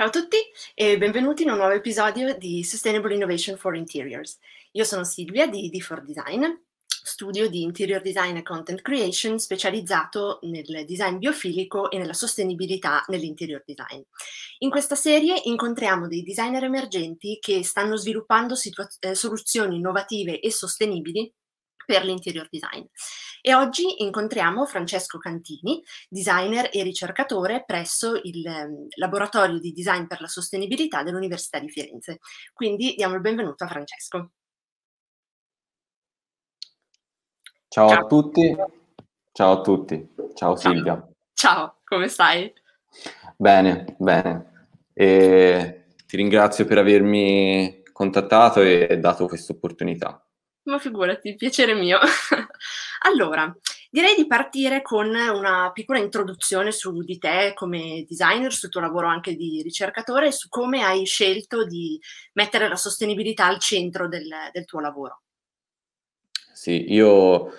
Ciao a tutti e benvenuti in un nuovo episodio di Sustainable Innovation for Interiors. Io sono Silvia di D4 Design, studio di interior design e content creation specializzato nel design biofilico e nella sostenibilità nell'interior design. In questa serie incontriamo dei designer emergenti che stanno sviluppando situa- eh, soluzioni innovative e sostenibili per l'interior design. E oggi incontriamo Francesco Cantini, designer e ricercatore presso il eh, Laboratorio di Design per la Sostenibilità dell'Università di Firenze. Quindi diamo il benvenuto a Francesco. Ciao, ciao. a tutti, ciao a tutti, ciao, ciao Silvia. Ciao, come stai? Bene, bene. E ti ringrazio per avermi contattato e dato questa opportunità. Ma figurati, piacere mio. allora, direi di partire con una piccola introduzione su di te come designer, sul tuo lavoro anche di ricercatore e su come hai scelto di mettere la sostenibilità al centro del, del tuo lavoro. Sì, io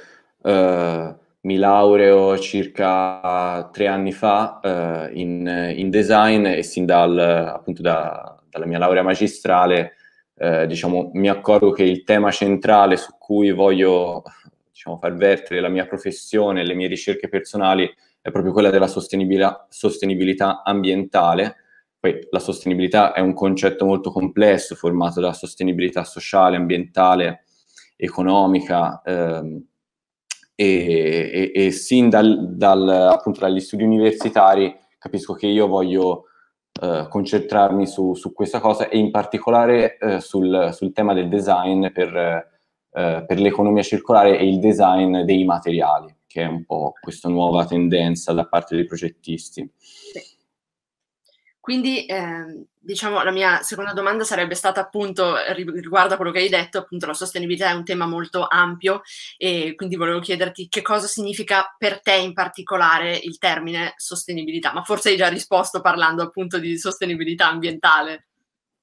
eh, mi laureo circa tre anni fa eh, in, in, design e sin dal, appunto da, dalla mia laurea magistrale eh, diciamo, mi accorgo che il tema centrale su cui voglio diciamo, far vertere la mia professione e le mie ricerche personali è proprio quella della sostenibilità, sostenibilità ambientale. Poi la sostenibilità è un concetto molto complesso, formato da sostenibilità sociale, ambientale, economica. Ehm, e, e, e, sin dal, dal, appunto, dagli studi universitari capisco che io voglio eh, concentrarmi su, su, questa cosa e in particolare eh, sul, sul, tema del design per, eh, per, l'economia circolare e il design dei materiali, che è un po' questa nuova tendenza da parte dei progettisti. Sì. Quindi, eh, diciamo, la mia seconda domanda sarebbe stata appunto eh, riguardo a quello che hai detto, appunto la sostenibilità è un tema molto ampio e quindi volevo chiederti che cosa significa per te in particolare il termine sostenibilità, ma forse hai già risposto parlando appunto di sostenibilità ambientale.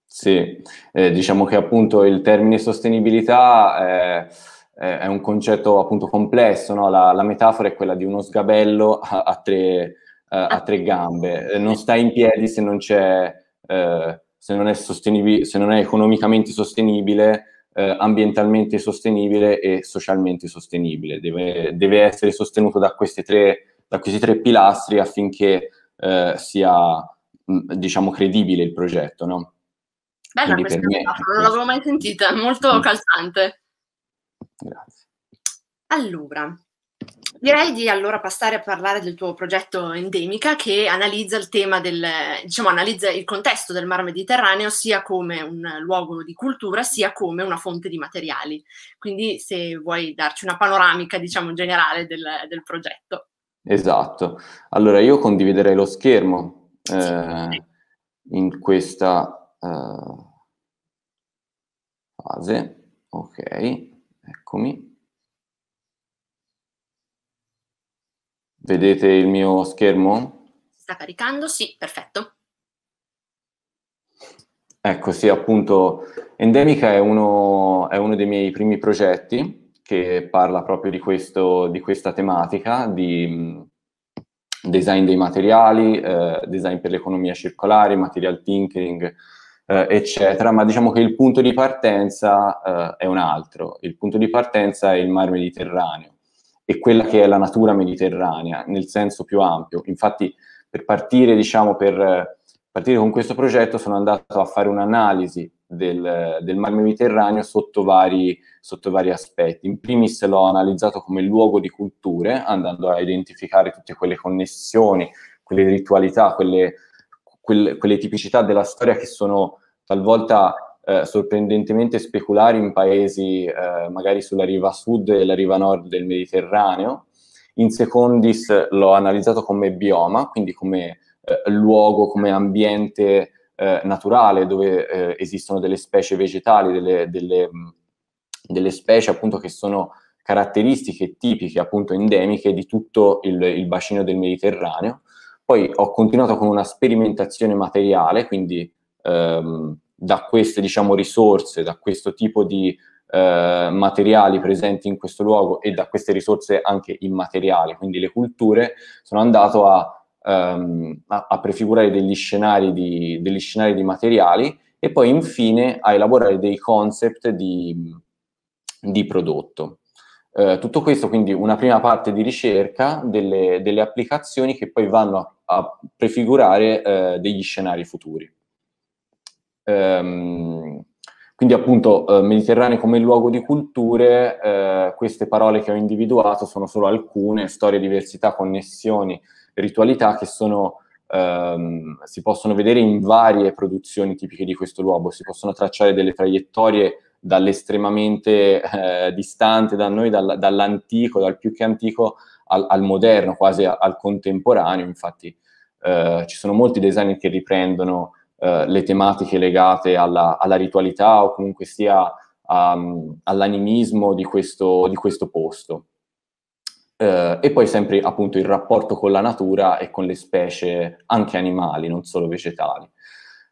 Sì, eh, diciamo che appunto il termine sostenibilità... Eh è un concetto appunto complesso, no? la, la, metafora è quella di uno sgabello a, a, tre, eh, a tre gambe, eh, non sta in piedi se non, eh, se non, è, se non è, economicamente sostenibile, eh, ambientalmente sostenibile e socialmente sostenibile. Deve, deve essere sostenuto da, tre, da, questi tre pilastri affinché eh, sia mh, mm, diciamo credibile il progetto. No? Bella Quindi questa me, cosa, non l'avevo mai sentita, molto mm. calzante. Grazie. Allora, Direi di allora passare a parlare del tuo progetto Endemica che analizza il tema del, diciamo, analizza il contesto del Mar Mediterraneo sia come un luogo di cultura sia come una fonte di materiali. Quindi se vuoi darci una panoramica, diciamo, generale del, del progetto. Esatto. Allora io condividerei lo schermo eh, in questa eh, fase. Ok, eccomi. Vedete il mio schermo? sta caricando? Sì, perfetto. Ecco, sì, appunto, Endemica è uno, è uno dei miei primi progetti che parla proprio di, questo, di questa tematica, di mm, design dei materiali, eh, design per l'economia circolare, material thinking, eh, eccetera, ma diciamo che il punto di partenza eh, è un altro, il punto di partenza è il mar Mediterraneo e quella che è la natura mediterranea nel senso più ampio. Infatti, per partire, diciamo, per partire con questo progetto sono andato a fare un'analisi del, del Mar Mediterraneo sotto vari, sotto vari, aspetti. In primis l'ho analizzato come luogo di culture, andando a identificare tutte quelle connessioni, quelle ritualità, quelle, quelle, quelle tipicità della storia che sono talvolta eh, sorprendentemente speculari in paesi eh, magari sulla riva sud e la riva nord del Mediterraneo. In secondis l'ho analizzato come bioma, quindi come eh, luogo, come ambiente eh, naturale dove eh, esistono delle specie vegetali, delle, delle, mm, delle specie appunto che sono caratteristiche tipiche, appunto endemiche di tutto il, il, bacino del Mediterraneo. Poi ho continuato con una sperimentazione materiale, quindi ehm, da queste diciamo, risorse, da questo tipo di eh, materiali presenti in questo luogo e da queste risorse anche immateriali, quindi le culture, sono andato a, ehm, a, a prefigurare degli scenari di, degli scenari di materiali e poi infine a elaborare dei concept di, di prodotto. Eh, tutto questo quindi una prima parte di ricerca delle, delle applicazioni che poi vanno a, a prefigurare eh, degli scenari futuri. Ehm, quindi appunto eh, Mediterraneo come luogo di culture, eh, queste parole che ho individuato sono solo alcune, storie, diversità, connessioni, ritualità che sono, ehm, si possono vedere in varie produzioni tipiche di questo luogo, si possono tracciare delle traiettorie dall'estremamente eh, distante da noi, dal, dall'antico, dal più che antico al, al moderno, quasi al, al contemporaneo, infatti eh, ci sono molti design che riprendono eh, le tematiche legate alla, alla, ritualità o comunque sia um, all'animismo di questo, di questo posto. Eh, e poi sempre appunto il rapporto con la natura e con le specie anche animali, non solo vegetali.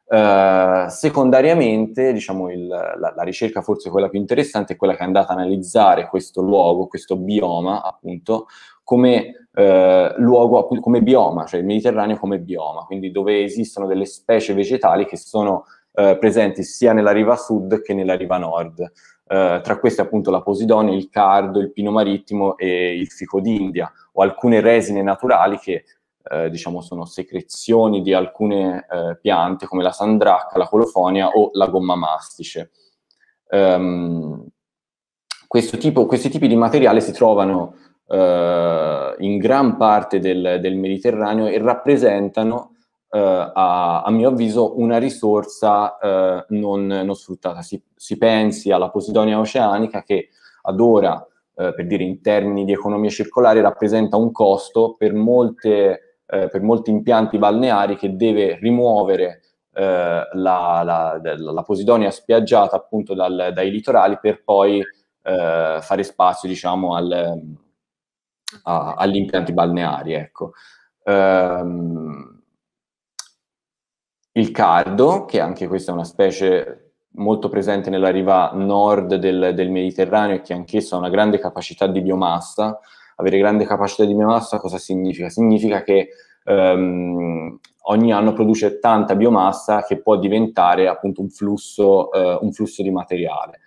Uh, secondariamente, diciamo, il, la, la, ricerca forse quella più interessante è quella che è andata a analizzare questo luogo, questo bioma, appunto, come eh, luogo, come bioma, cioè il Mediterraneo come bioma, quindi dove esistono delle specie vegetali che sono eh, presenti sia nella riva sud che nella riva nord. Eh, tra queste appunto la posidonia, il cardo, il pino marittimo e il fico d'India, o alcune resine naturali che eh, diciamo sono secrezioni di alcune eh, piante come la sandracca, la colofonia o la gomma mastice. Um, tipo, questi tipi di materiale si trovano eh, in gran parte del, del Mediterraneo e rappresentano eh, a, a, mio avviso una risorsa eh, non, non, sfruttata. Si, si, pensi alla Posidonia oceanica che ad ora, eh, per dire in termini di economia circolare, rappresenta un costo per, molte, eh, per molti impianti balneari che deve rimuovere eh, la, la, la, Posidonia spiaggiata appunto dal, dai litorali per poi eh, fare spazio diciamo al a, agli impianti balneari. Ecco. Ehm, il cardo, che anche questa è una specie molto presente nella riva nord del, del Mediterraneo e che anch'essa ha una grande capacità di biomassa. Avere grande capacità di biomassa cosa significa? Significa che ehm, ogni anno produce tanta biomassa che può diventare appunto un flusso, eh, un flusso di materiale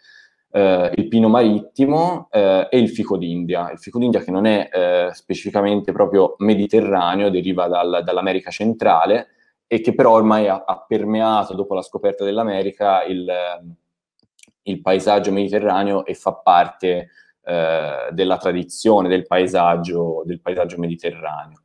eh, il pino marittimo eh, e il fico d'India. Il fico d'India che non è eh, specificamente proprio mediterraneo, deriva dal, dall'America centrale e che però ormai ha, ha permeato dopo la scoperta dell'America il, il paesaggio mediterraneo e fa parte eh, della tradizione del paesaggio, del paesaggio mediterraneo.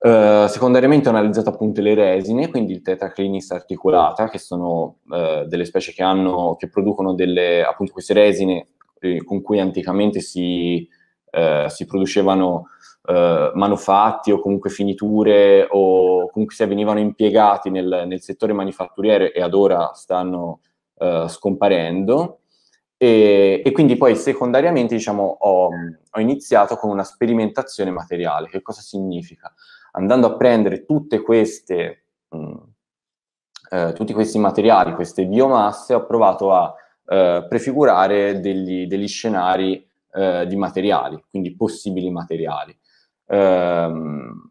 Eh, secondariamente ho analizzato appunto le resine, quindi il tetraclinis articolata, che sono uh, delle specie che, hanno, che producono delle, appunto queste resine eh, con cui anticamente si, uh, si producevano manufatti o comunque finiture o comunque si venivano impiegati nel, nel settore manifatturiero e ad ora stanno scomparendo. E, e, quindi poi secondariamente diciamo, ho, ho, iniziato con una sperimentazione materiale. Che cosa significa? andando a prendere tutte queste, mh, mm, eh, tutti questi materiali, queste biomasse, ho provato a eh, prefigurare degli, degli scenari eh, di materiali, quindi possibili materiali. Ehm,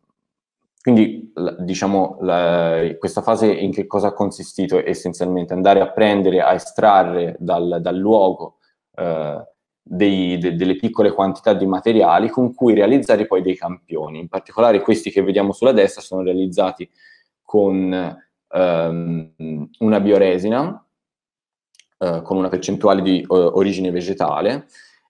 quindi diciamo la, questa fase in che cosa ha consistito essenzialmente? Andare a prendere, a estrarre dal, dal luogo eh, dei, de, delle piccole quantità di materiali con cui realizzare poi dei campioni. In particolare questi che vediamo sulla destra sono realizzati con ehm, una bioresina, eh, con una percentuale di eh, origine vegetale,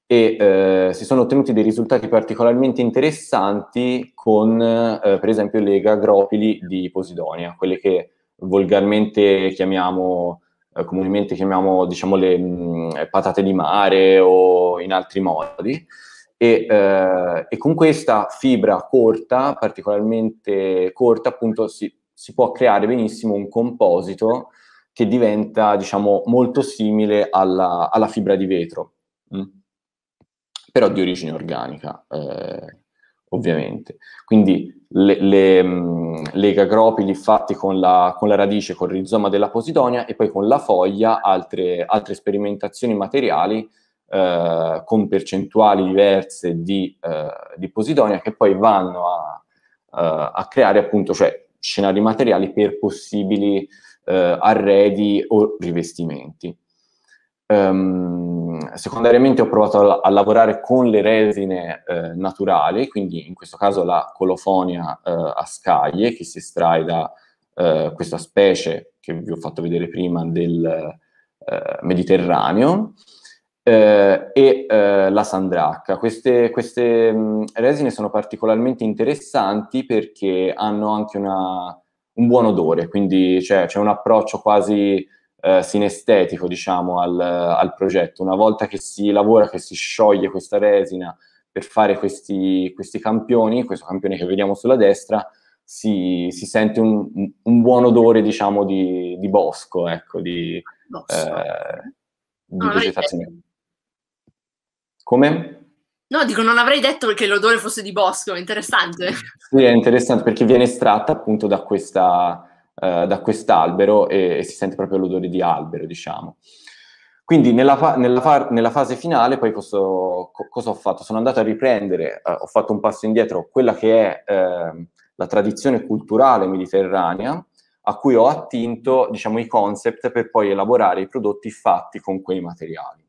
e eh, si sono ottenuti dei risultati particolarmente interessanti con, eh, per esempio, le gagropili di Posidonia, quelle che volgarmente chiamiamo comunemente chiamiamo diciamo, le mh, mm, patate di mare o in altri modi. E, eh, e, con questa fibra corta, particolarmente corta, appunto si, si può creare benissimo un composito che diventa diciamo, molto simile alla, alla, fibra di vetro, mm. però di origine organica. Eh ovviamente. Quindi le, le, mh, mm, le gagropili fatti con la, con la, radice, col rizoma della posidonia e poi con la foglia altre, altre sperimentazioni materiali eh, con percentuali diverse di, eh, di, posidonia che poi vanno a, eh, a creare appunto cioè, scenari materiali per possibili eh, arredi o rivestimenti. Um, secondariamente ho provato a, a, lavorare con le resine eh, naturali, quindi in questo caso la colofonia eh, a scaglie che si estrae da eh, questa specie che vi ho fatto vedere prima del eh, Mediterraneo. Eh, e eh, la sandracca. Queste, queste mh, resine sono particolarmente interessanti perché hanno anche una, un buon odore, quindi c'è, c'è un approccio quasi eh, sinestetico diciamo, al, al, progetto. Una volta che si lavora, che si scioglie questa resina per fare questi, questi campioni, questo campione che vediamo sulla destra, si, si sente un, un, buon odore diciamo, di, di bosco, ecco, di, Eh, di vegetazione. Come? No, dico, non avrei detto che l'odore fosse di bosco, interessante. Sì, è interessante perché viene estratta appunto da questa, eh, da quest'albero e, e, si sente proprio l'odore di albero, diciamo. Quindi nella, fa- nella, fa- nella fase finale poi posso, co- cosa ho fatto? Sono andato a riprendere, eh, ho fatto un passo indietro, quella che è eh, la tradizione culturale mediterranea, a cui ho attinto diciamo, i concept per poi elaborare i prodotti fatti con quei materiali.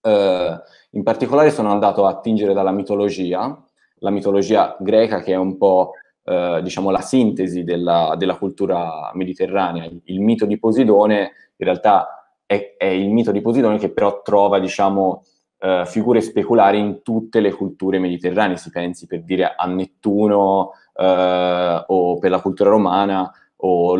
Eh, in particolare sono andato a attingere dalla mitologia, la mitologia greca che è un po' Eh, diciamo, la sintesi della, della, cultura mediterranea. Il, mito di Posidone in realtà è, è il mito di Posidone che però trova diciamo, eh, figure speculari in tutte le culture mediterranee, si pensi per dire a Nettuno eh, o per la cultura romana o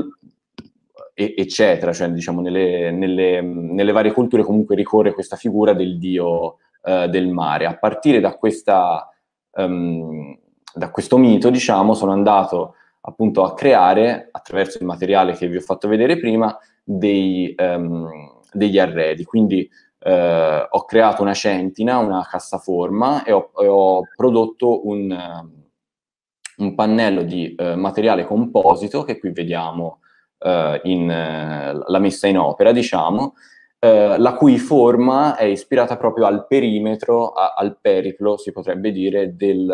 eccetera, cioè diciamo nelle, nelle, nelle, varie culture comunque ricorre questa figura del dio eh, del mare. A partire da questa, um, da questo mito, diciamo, sono andato appunto a creare, attraverso il materiale che vi ho fatto vedere prima, dei, um, degli arredi. Quindi eh, ho creato una centina, una cassaforma e ho, e ho prodotto un, uh, un, pannello di uh, materiale composito che qui vediamo uh, in, eh, la messa in opera, diciamo, la cui forma è ispirata proprio al perimetro, a, al periplo, si potrebbe dire, del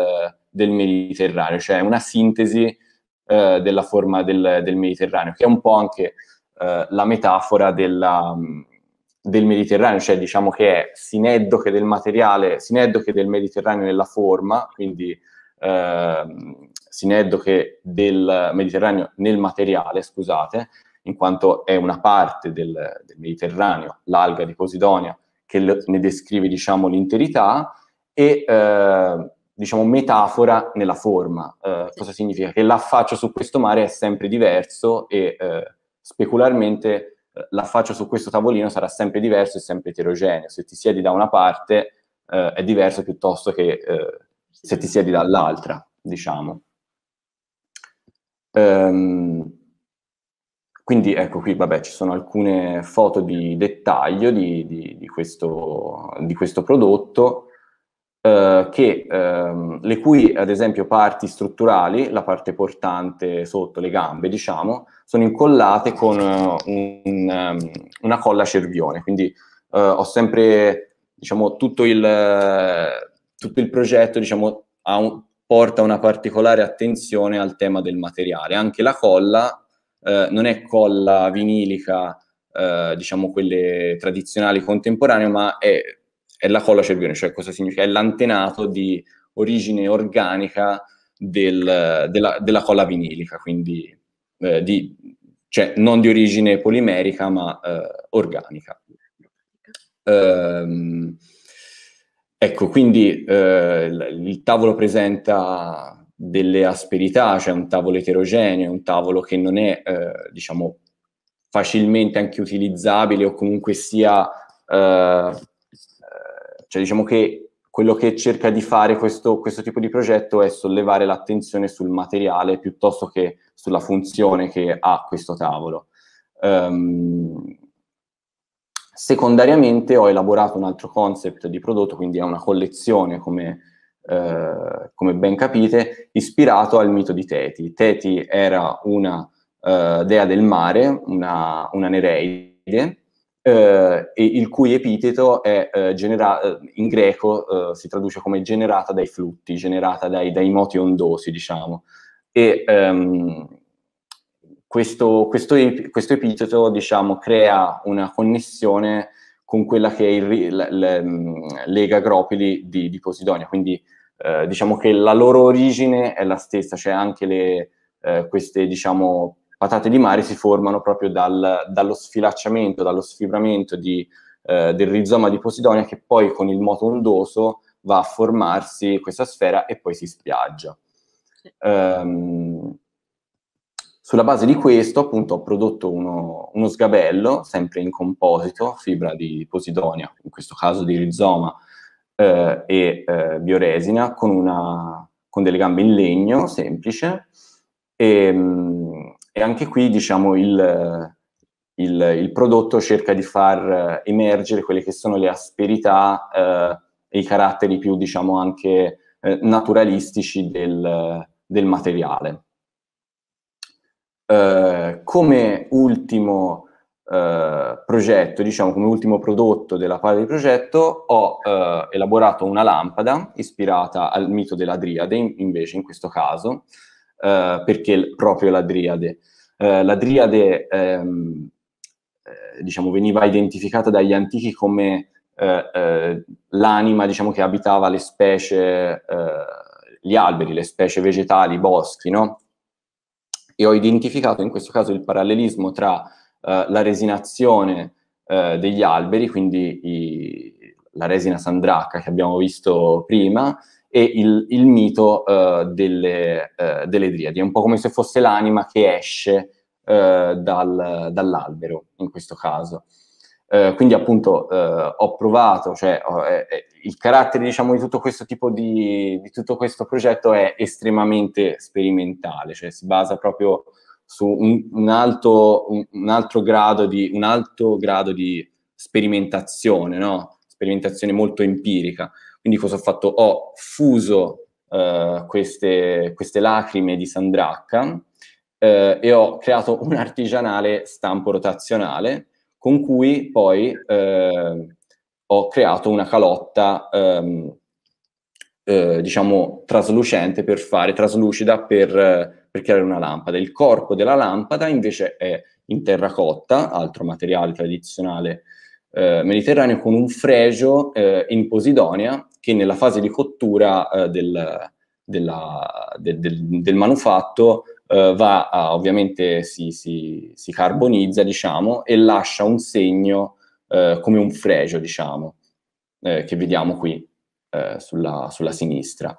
del Mediterraneo, cioè una sintesi eh, della forma del, del, Mediterraneo, che è un po' anche eh, la metafora della, del Mediterraneo, cioè diciamo che è sineddoche del materiale, sineddoche del Mediterraneo nella forma, quindi eh, sineddoche del Mediterraneo nel materiale, scusate, in quanto è una parte del, del Mediterraneo, l'alga di Posidonia, che le, ne descrive diciamo, l'interità, e eh, diciamo, metafora nella forma. Eh, cosa significa? Che l'affaccio su questo mare è sempre diverso e eh, specularmente eh, l'affaccio su questo tavolino sarà sempre diverso e sempre eterogeneo. Se ti siedi da una parte eh, è diverso piuttosto che eh, se ti siedi dall'altra, diciamo. Ehm, quindi ecco qui, vabbè, ci sono alcune foto di dettaglio di, di, di, questo, di questo prodotto. Eh, che, ehm, le cui ad esempio parti strutturali, la parte portante sotto le gambe, diciamo, sono incollate con eh, un, um, una colla cervione. Quindi eh, ho sempre, diciamo, tutto il, tutto il progetto, diciamo, un, porta una particolare attenzione al tema del materiale. Anche la colla eh, non è colla vinilica, diciamo, quelle tradizionali contemporanee, ma è è la colla cervione, cioè cosa significa? È l'antenato di origine organica del, della, della, colla vinilica, quindi eh, di, cioè, non di origine polimerica ma eh, organica. Ehm, ecco, quindi eh, il tavolo presenta delle asperità, cioè un tavolo eterogeneo, un tavolo che non è, eh, diciamo, facilmente anche utilizzabile o comunque sia eh, cioè diciamo che quello che cerca di fare questo, questo, tipo di progetto è sollevare l'attenzione sul materiale piuttosto che sulla funzione che ha questo tavolo. Um, secondariamente ho elaborato un altro concept di prodotto, quindi è una collezione come, eh, come ben capite, ispirato al mito di Teti. Teti era una eh, dea del mare, una, una nereide, eh, il cui epiteto è eh, genera- eh, in greco eh, si traduce come generata dai flutti, generata dai, dai moti ondosi, diciamo. E ehm, questo, questo, questo, epiteto, diciamo, crea una connessione con quella che è il, la, la, mm, lega Gropili di, di Posidonia, quindi eh, diciamo che la loro origine è la stessa, cioè anche le, eh, queste, diciamo, patate di mare si formano proprio dal, dallo sfilacciamento, dallo sfibramento di, eh, del rizoma di Posidonia che poi con il moto ondoso va a formarsi questa sfera e poi si spiaggia. Sì. Um, sulla base di questo appunto ho prodotto uno, uno sgabello, sempre in composito, fibra di Posidonia, in questo caso di rizoma eh, e eh, bioresina, con, una, con delle gambe in legno semplice. E, ehm, e anche qui diciamo, il, il, il, prodotto cerca di far eh, emergere quelle che sono le asperità eh, e i caratteri più diciamo, anche eh, naturalistici del, del materiale. Eh, come ultimo eh, progetto, diciamo come ultimo prodotto della parte di progetto, ho eh, elaborato una lampada ispirata al mito della Driade, invece in questo caso, eh, perché proprio la Driade. Eh, la Driade ehm, eh, diciamo, veniva identificata dagli antichi come eh, eh, l'anima diciamo, che abitava le specie, gli alberi, le specie vegetali, i boschi, no? E ho identificato in questo caso il parallelismo tra la resinazione degli alberi, quindi i, la resina sandracca che abbiamo visto prima, e il, il mito uh, delle, uh, delle, driadi. È un po' come se fosse l'anima che esce uh, dal, dall'albero, in questo caso. quindi appunto ho provato, cioè, il carattere diciamo, di, tutto questo tipo di, di tutto questo progetto è estremamente sperimentale, cioè si basa proprio su un, un, alto, un, un, altro grado di, un alto grado di sperimentazione, no? sperimentazione molto empirica. Quindi cosa ho fatto? Ho fuso uh, queste, queste, lacrime di Sandracca uh, e ho creato un artigianale stampo rotazionale con cui poi uh, ho creato una calotta um, eh, diciamo traslucente per fare, traslucida per, per, creare una lampada. Il corpo della lampada invece è in terracotta, altro materiale tradizionale mediterraneo, con un fregio eh, in posidonia che nella fase di cottura eh, del, della, del, del, del, manufatto eh, va a, ovviamente si, si, si, carbonizza diciamo e lascia un segno eh, come un fregio diciamo eh, che vediamo qui eh, sulla, sulla, sinistra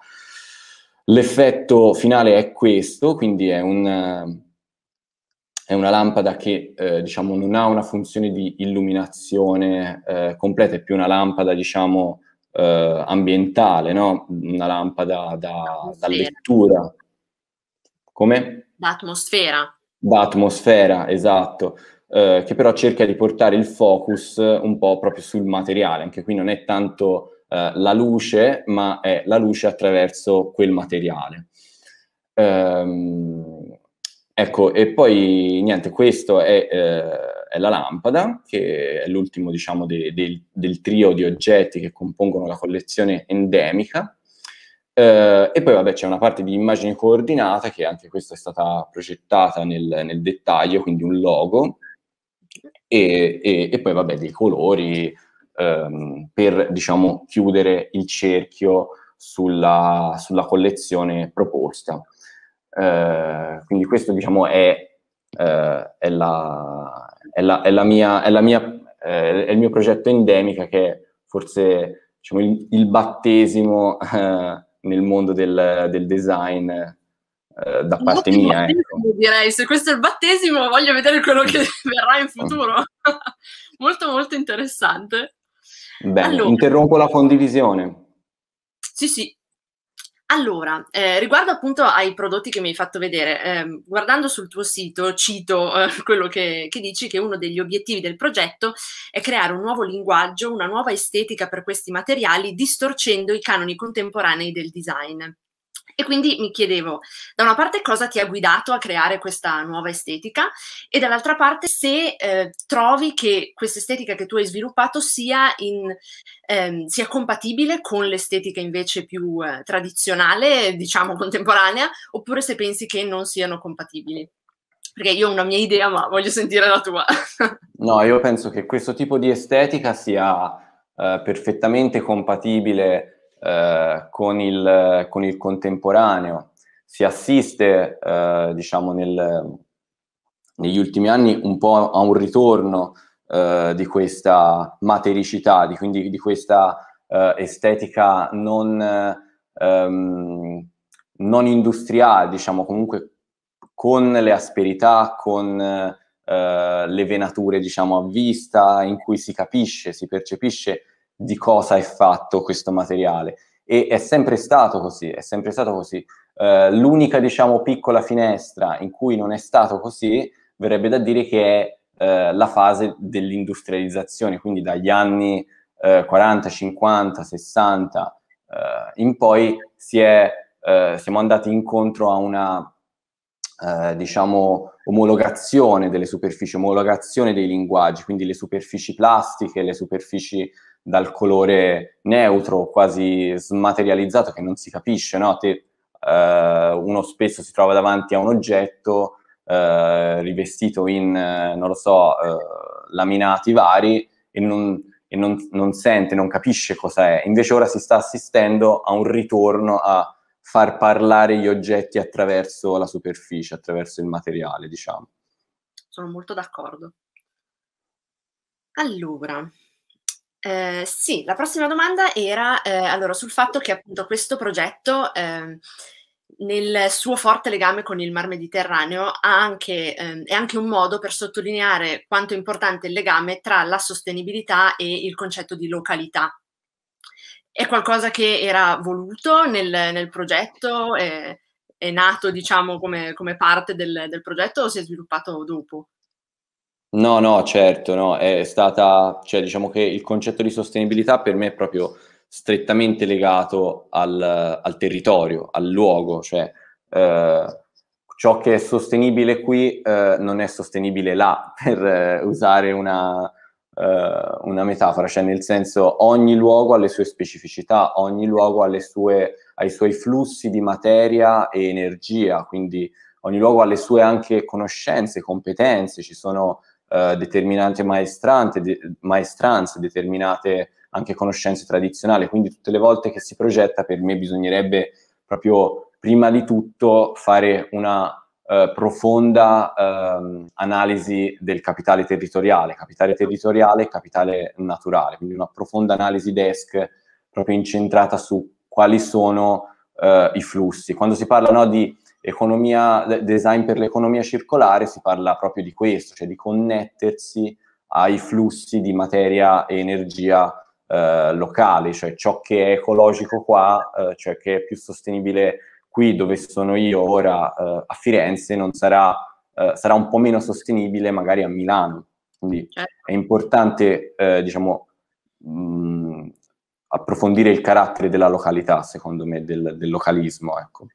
l'effetto finale è questo quindi è un è una lampada che eh, diciamo, non ha una funzione di illuminazione eh, completa, è più una lampada diciamo, eh, ambientale, no? una lampada da, da lettura. Come? D'atmosfera. D'atmosfera, esatto. Eh, che però cerca di portare il focus un po' proprio sul materiale. Anche qui non è tanto eh, la luce, ma è la luce attraverso quel materiale. Ehm, Ecco, e poi niente, questo è, eh, è, la lampada, che è l'ultimo, diciamo, de, de, del trio di oggetti che compongono la collezione endemica. Eh, e poi, vabbè, c'è una parte di immagine coordinata, che anche questa è stata progettata nel, nel dettaglio, quindi un logo, e, e, e poi, vabbè, dei colori ehm, per, diciamo, chiudere il cerchio sulla, sulla collezione proposta. Eh, quindi questo diciamo è, eh, è, la, è, la, è la mia, la mia eh, è il mio progetto endemica che è forse diciamo, il, il, battesimo eh, nel mondo del, del design da parte Ottimo, mia. Ecco. Direi, se questo è il battesimo, voglio vedere quello che verrà in futuro. molto, molto interessante. Bene, allora, interrompo la condivisione. Sì, sì, allora, eh, riguardo appunto ai prodotti che mi hai fatto vedere, eh, guardando sul tuo sito, cito eh, quello che, che, dici che uno degli obiettivi del progetto è creare un nuovo linguaggio, una nuova estetica per questi materiali, distorcendo i canoni contemporanei del design. E quindi mi chiedevo, da una parte cosa ti ha guidato a creare questa nuova estetica e dall'altra parte se eh, trovi che questa estetica che tu hai sviluppato sia, in, ehm, sia compatibile con l'estetica invece più eh, tradizionale, diciamo contemporanea, oppure se pensi che non siano compatibili. Perché io ho una mia idea, ma voglio sentire la tua. no, io penso che questo tipo di estetica sia eh, perfettamente compatibile eh, con, il, con, il, contemporaneo. Si assiste, eh, diciamo, nel, negli ultimi anni un po' a un ritorno eh, di questa matericità, di, quindi di questa eh, estetica non, ehm, non, industriale, diciamo, comunque con le asperità, con... Uh, le venature diciamo a vista in cui si capisce, si percepisce di cosa è fatto questo materiale. E è sempre stato così, è sempre stato così. Eh, l'unica, diciamo, piccola finestra in cui non è stato così verrebbe da dire che è eh, la fase dell'industrializzazione, quindi dagli anni eh, 40, 50, 60 in poi si è, eh, siamo andati incontro a una eh, diciamo, omologazione delle superfici, omologazione dei linguaggi, quindi le superfici plastiche, le superfici dal colore neutro, quasi smaterializzato, che non si capisce, no? Te, eh, uno spesso si trova davanti a un oggetto eh, rivestito in, eh, non lo so, eh, laminati vari e, non, e non, non sente, non capisce cosa è. Invece ora si sta assistendo a un ritorno a far parlare gli oggetti attraverso la superficie, attraverso il materiale, diciamo. Sono molto d'accordo. Allora, Ehm, sì, la prossima domanda era eh, allora sul fatto che appunto questo progetto eh, nel suo forte legame con il Mar Mediterraneo anche, ehm, è anche un modo per sottolineare quanto è importante il legame tra la sostenibilità e il concetto di località. È qualcosa che era voluto nel, nel progetto, è nato diciamo come, come parte del, del progetto o si è sviluppato dopo? No, no, certo, no, è stata, cioè diciamo che il concetto di sostenibilità per me è proprio strettamente legato al, al territorio, al luogo, cioè eh, ciò che è sostenibile qui eh, non è sostenibile là, per eh, usare una, eh, una, metafora, cioè nel senso ogni luogo ha le sue specificità, ogni luogo ha, sue, ha i suoi flussi di materia e energia, quindi ogni luogo ha le sue anche conoscenze, competenze, ci sono eh, determinate maestranze, determinate anche conoscenze tradizionali. Quindi tutte le volte che si progetta, per me bisognerebbe proprio prima di tutto fare una eh, profonda ehm, analisi del capitale territoriale, capitale territoriale e capitale naturale, quindi una profonda analisi desk proprio incentrata su quali sono eh, i flussi. Quando si parla no, di economia, design per l'economia circolare si parla proprio di questo, cioè di connettersi ai flussi di materia e energia eh, locali, cioè ciò che è ecologico qua, eh, cioè che è più sostenibile qui dove sono io ora eh, a Firenze, non sarà, eh, sarà un po' meno sostenibile magari a Milano. Quindi certo. è importante, eh, diciamo, mh, mm, approfondire il carattere della località, secondo me, del, del localismo. Ecco.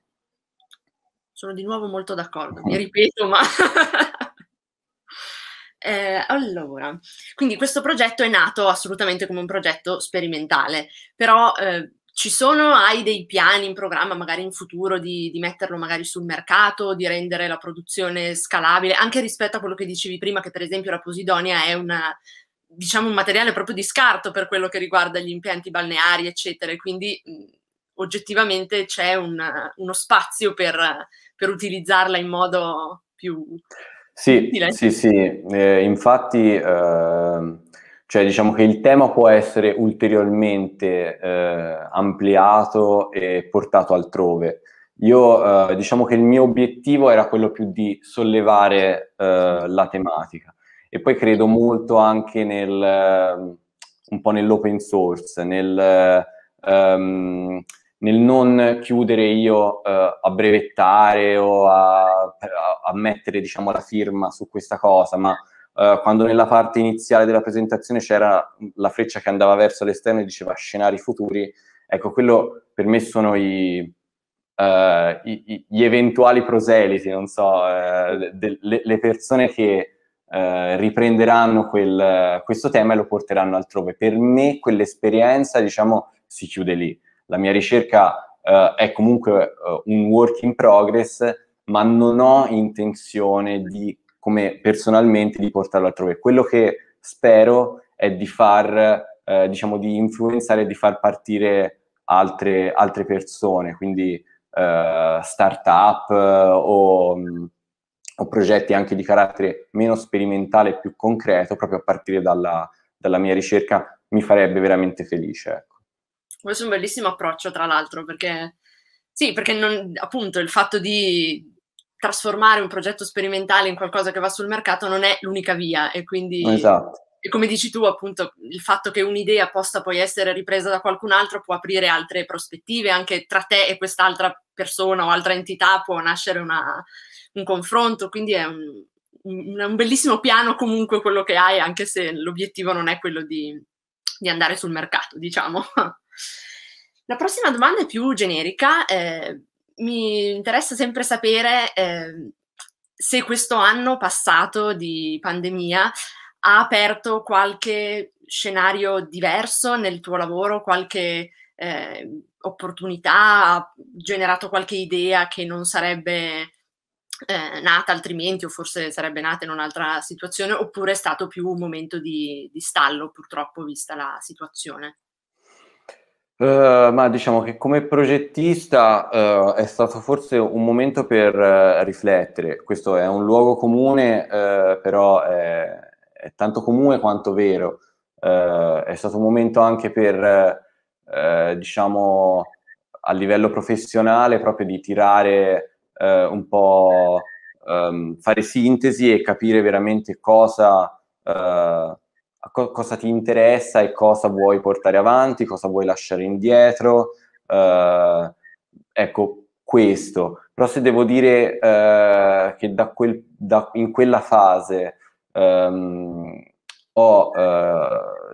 Sono di nuovo molto d'accordo, mi ah. ripeto, ma... eh, allora, quindi questo progetto è nato assolutamente come un progetto sperimentale, però eh, ci sono, hai dei piani in programma magari in futuro di, di, metterlo magari sul mercato, di rendere la produzione scalabile, anche rispetto a quello che dicevi prima, che per esempio la Posidonia è una, diciamo, un materiale proprio di scarto per quello che riguarda gli impianti balneari, eccetera, quindi mh, mm, oggettivamente c'è un, uno spazio per, per utilizzarla in modo più... Sì, utile. sì, sì. Eh, infatti, eh, cioè, diciamo che il tema può essere ulteriormente eh, ampliato e portato altrove. Io eh, diciamo che il mio obiettivo era quello più di sollevare eh, la tematica e poi credo molto anche nel, ehm, un po' nell'open source, nel, ehm, nel non chiudere io eh, a brevettare o a, a, mettere diciamo la firma su questa cosa, ma eh, quando nella parte iniziale della presentazione c'era la freccia che andava verso l'esterno e diceva scenari futuri, ecco quello per me sono i, eh, i, gli eventuali proseliti, non so, eh, de, le, le, persone che eh, riprenderanno quel, questo tema e lo porteranno altrove. Per me quell'esperienza diciamo si chiude lì la mia ricerca eh, è comunque eh, un work in progress, ma non ho intenzione di, come personalmente, di portarlo altrove. Quello che spero è di far, eh, diciamo, di influenzare e di far partire altre, altre persone, quindi eh, start-up o, o, progetti anche di carattere meno sperimentale e più concreto, proprio a partire dalla, dalla mia ricerca, mi farebbe veramente felice. Questo è un bellissimo approccio, tra l'altro, perché sì, perché non, appunto il fatto di trasformare un progetto sperimentale in qualcosa che va sul mercato non è l'unica via e quindi esatto. e come dici tu appunto il fatto che un'idea possa poi essere ripresa da qualcun altro può aprire altre prospettive anche tra te e quest'altra persona o altra entità può nascere una, un confronto quindi è un, un, bellissimo piano comunque quello che hai anche se l'obiettivo non è quello di, di andare sul mercato diciamo la prossima domanda è più generica. Eh, mi interessa sempre sapere eh, se questo anno passato di pandemia ha aperto qualche scenario diverso nel tuo lavoro, qualche eh, opportunità, ha generato qualche idea che non sarebbe eh, nata altrimenti o forse sarebbe nata in un'altra situazione oppure è stato più un momento di, di stallo purtroppo vista la situazione? Uh, ma diciamo che come progettista uh, è stato forse un momento per uh, riflettere. Questo è un luogo comune, però è, è, tanto comune quanto vero. è stato un momento anche per, diciamo, a livello professionale, proprio di tirare un po', um, fare sintesi e capire veramente cosa co- cosa ti interessa e cosa vuoi portare avanti, cosa vuoi lasciare indietro. Eh, ecco, questo. Però se devo dire eh, che da quel, da, in quella fase ehm, ho eh,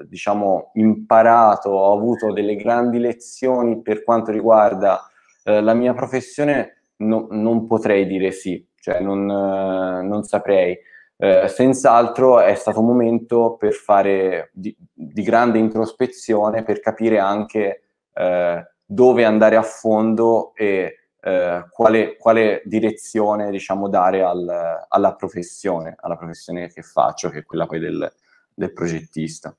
diciamo, imparato, ho avuto delle grandi lezioni per quanto riguarda eh, la mia professione, no, non potrei dire sì, cioè non, non saprei eh, senz'altro è stato un momento per fare di, di grande introspezione, per capire anche eh, dove andare a fondo e eh, quale, quale, direzione diciamo, dare al, alla professione, alla professione che faccio, che è quella poi del, del progettista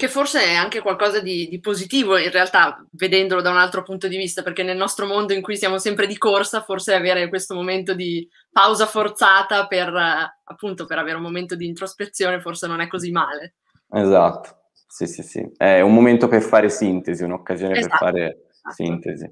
che forse è anche qualcosa di, di, positivo in realtà, vedendolo da un altro punto di vista, perché nel nostro mondo in cui siamo sempre di corsa, forse avere questo momento di pausa forzata per, eh, appunto, per avere un momento di introspezione forse non è così male. Esatto, sì, sì, sì. È un momento per fare sintesi, un'occasione esatto. per fare esatto. sintesi.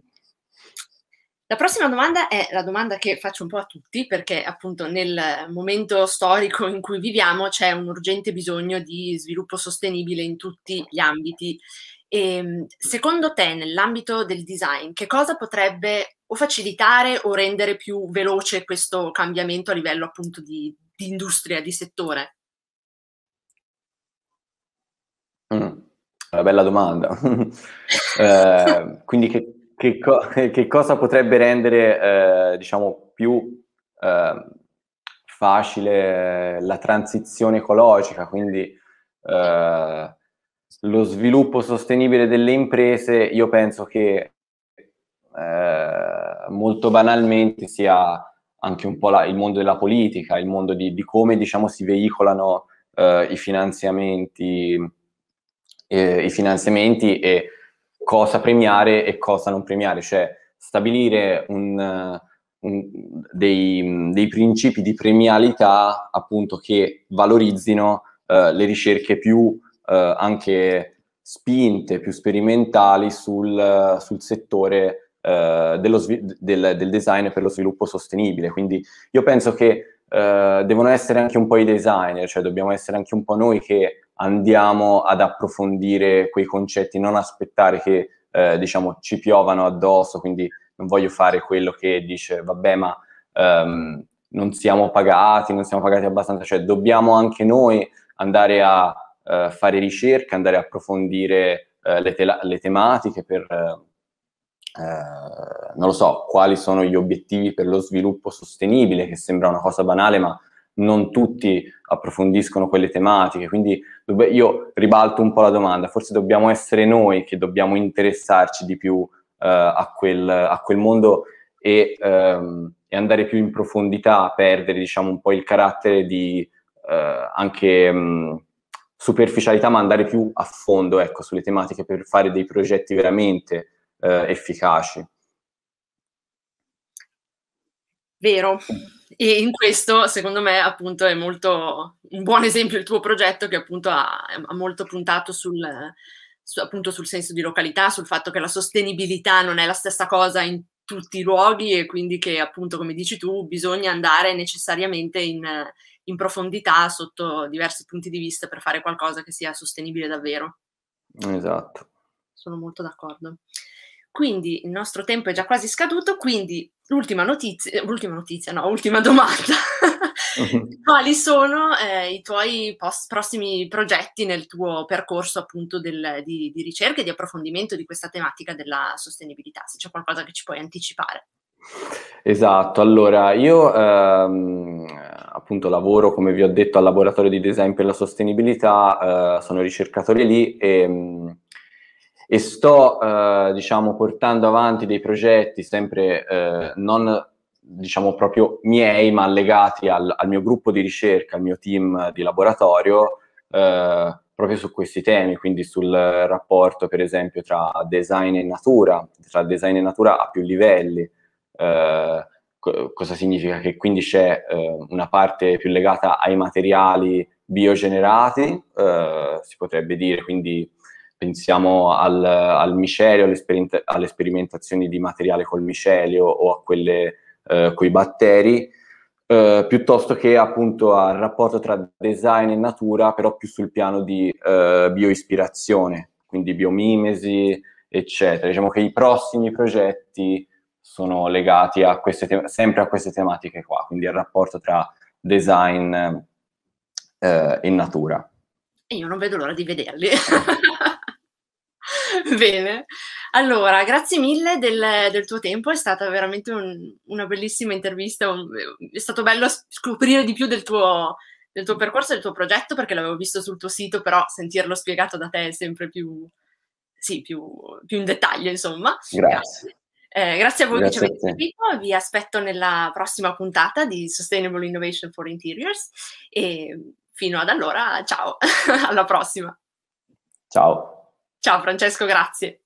La prossima domanda è la domanda che faccio un po' a tutti, perché appunto nel momento storico in cui viviamo c'è un urgente bisogno di sviluppo sostenibile in tutti gli ambiti. E, ehm, secondo te, nell'ambito del design, che cosa potrebbe o facilitare o rendere più veloce questo cambiamento a livello appunto di, di industria, di settore? Mm, una bella domanda. eh, quindi che che, co- che, cosa potrebbe rendere eh, diciamo, più eh, facile la transizione ecologica, quindi eh, lo sviluppo sostenibile delle imprese, io penso che eh, molto banalmente sia anche un po' la, il mondo della politica, il mondo di, di come diciamo, si veicolano eh, i finanziamenti, eh, i finanziamenti e cosa premiare e cosa non premiare, cioè stabilire un, eh, un, dei, dei, principi di premialità appunto che valorizzino eh, le ricerche più eh, anche spinte, più sperimentali sul, sul settore eh, dello, del, del, design per lo sviluppo sostenibile. Quindi io penso che eh, devono essere anche un po' i designer, cioè dobbiamo essere anche un po' noi che andiamo ad approfondire quei concetti, non aspettare che eh, diciamo, ci piovano addosso, quindi non voglio fare quello che dice vabbè ma ehm, non siamo pagati, non siamo pagati abbastanza, cioè dobbiamo anche noi andare a eh, fare ricerca, andare a approfondire eh, le, te- le, tematiche per, eh, eh, non lo so, quali sono gli obiettivi per lo sviluppo sostenibile, che sembra una cosa banale ma non tutti approfondiscono quelle tematiche, quindi io ribalto un po' la domanda, forse dobbiamo essere noi che dobbiamo interessarci di più eh, a, quel, a, quel, mondo e, ehm, e, andare più in profondità, perdere diciamo un po' il carattere di eh, anche mh, mm, superficialità, ma andare più a fondo ecco, sulle tematiche per fare dei progetti veramente eh, efficaci. Vero, e in questo, secondo me, appunto, è molto un buon esempio il tuo progetto che appunto ha, ha molto puntato sul, su, appunto, sul senso di località, sul fatto che la sostenibilità non è la stessa cosa in tutti i luoghi e quindi che appunto, come dici tu, bisogna andare necessariamente in, in profondità sotto diversi punti di vista per fare qualcosa che sia sostenibile davvero. Esatto. Sono molto d'accordo. Quindi il nostro tempo è già quasi scaduto, quindi l'ultima notizia, eh, l'ultima notizia, no, ultima domanda. Mhm. Quali sono eh, i tuoi post- prossimi progetti nel tuo percorso appunto del, di, di, ricerca e di approfondimento di questa tematica della sostenibilità? Se c'è qualcosa che ci puoi anticipare. Esatto, allora io ehm, appunto lavoro come vi ho detto al laboratorio di design per la sostenibilità, eh, sono ricercatore lì e mm, e sto eh, diciamo, portando avanti dei progetti sempre eh, non diciamo proprio miei ma legati al, al, mio gruppo di ricerca, al mio team di laboratorio eh, proprio su questi temi, quindi sul rapporto per esempio tra design e natura, tra design e natura a più livelli. Eh, co- cosa significa? Che quindi c'è eh, una parte più legata ai materiali biogenerati, eh, si potrebbe dire, quindi pensiamo al, al micelio, all'esper- alle sperimentazioni di materiale col micelio o a quelle eh, con i batteri, eh, piuttosto che appunto al rapporto tra design e natura, però più sul piano di eh, bioispirazione, quindi biomimesi, eccetera. Diciamo che i prossimi progetti sono legati a te- sempre a queste tematiche qua, quindi al rapporto tra design eh, e natura. E io non vedo l'ora di vederli. Bene, allora grazie mille del, del, tuo tempo, è stata veramente un, una bellissima intervista, un, è stato bello scoprire di più del tuo, del tuo percorso, del tuo progetto, perché l'avevo visto sul tuo sito, però sentirlo spiegato da te è sempre più, sì, più, più in dettaglio, insomma. Grazie. grazie, eh, grazie a voi grazie che ci avete seguito, vi aspetto nella prossima puntata di Sustainable Innovation for Interiors e fino ad allora ciao, alla prossima. Ciao. Ciao Francesco, grazie.